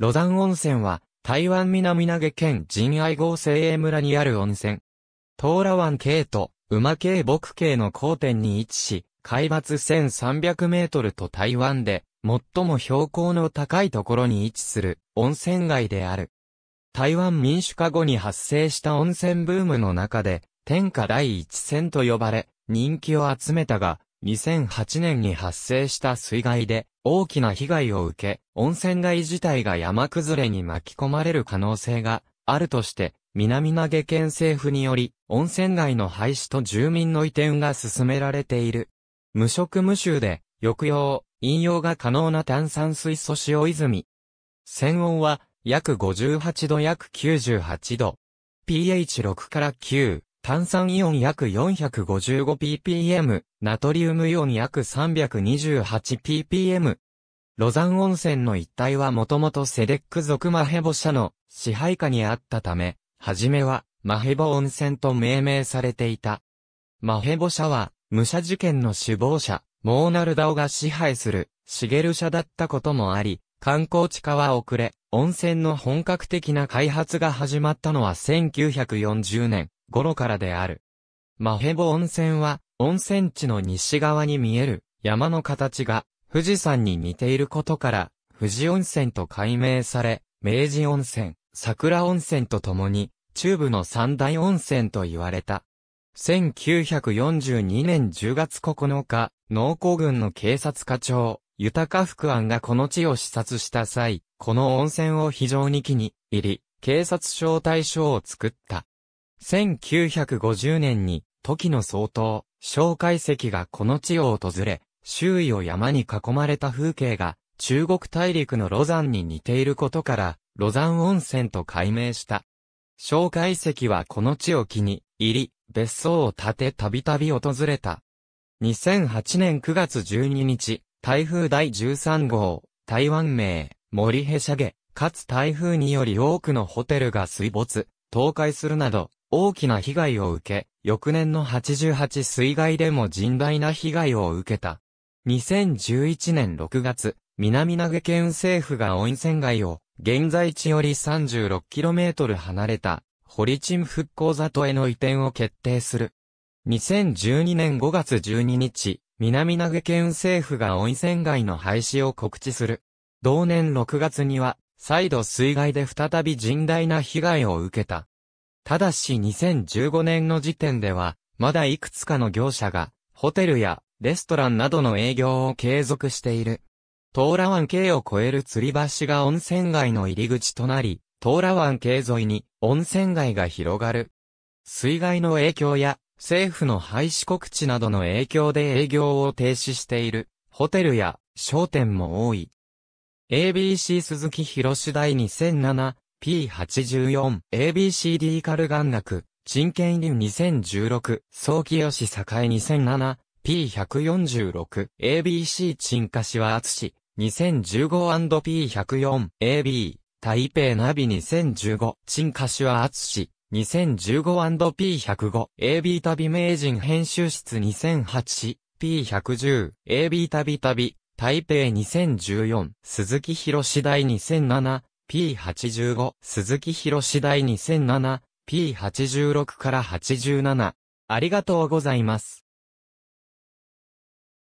ロザン温泉は、台湾南投県仁愛郷精鋭村にある温泉。東羅湾系と馬系牧系の交点に位置し、海抜1300メートルと台湾で、最も標高の高いところに位置する温泉街である。台湾民主化後に発生した温泉ブームの中で、天下第一線と呼ばれ、人気を集めたが、2008年に発生した水害で大きな被害を受け、温泉街自体が山崩れに巻き込まれる可能性があるとして、南投げ県政府により、温泉街の廃止と住民の移転が進められている。無色無臭で、抑揚、引用が可能な炭酸水素塩泉。泉温は、約58度約98度。pH6 から9。炭酸イオン約 455ppm、ナトリウムイオン約 328ppm。ロザン温泉の一帯はもともとセデック族マヘボ社の支配下にあったため、はじめはマヘボ温泉と命名されていた。マヘボ社は、武者事件の首謀者、モーナルダオが支配する、シゲル社だったこともあり、観光地化は遅れ、温泉の本格的な開発が始まったのは1940年。頃からである。マヘボ温泉は、温泉地の西側に見える山の形が富士山に似ていることから、富士温泉と改名され、明治温泉、桜温泉とともに、中部の三大温泉と言われた。1942年10月9日、農工軍の警察課長、豊福安がこの地を視察した際、この温泉を非常に気に入り、警察招待所を作った。1950年に、時の総統、蒋介石がこの地を訪れ、周囲を山に囲まれた風景が、中国大陸のロ山に似ていることから、ロ山温泉と改名した。蒋介石はこの地を機に、入り、別荘を建てたびたび訪れた。2008年9月12日、台風第13号、台湾名、森へしゃげ、かつ台風により多くのホテルが水没、倒壊するなど、大きな被害を受け、翌年の88水害でも甚大な被害を受けた。2011年6月、南投県政府が温泉街を、現在地より 36km 離れた、堀チン復興里への移転を決定する。2012年5月12日、南投県政府が温泉街の廃止を告知する。同年6月には、再度水害で再び甚大な被害を受けた。ただし2015年の時点では、まだいくつかの業者が、ホテルやレストランなどの営業を継続している。トーラ湾系を越える吊り橋が温泉街の入り口となり、トーラ湾系沿いに温泉街が広がる。水害の影響や政府の廃止告知などの影響で営業を停止しているホテルや商店も多い。ABC 鈴木広士第2007 P84、ABCD カルガン学、ク、人入流2016、早期吉境2007、P146、ABC 陳化しは厚 2015&P104、AB、台北ナビ2015、陳化しは厚 2015&P105、AB 旅名人編集室2008、P110、AB 旅旅、台北2014、鈴木博士第2007、P85、鈴木博士第2007、P86 から87。ありがとうございます。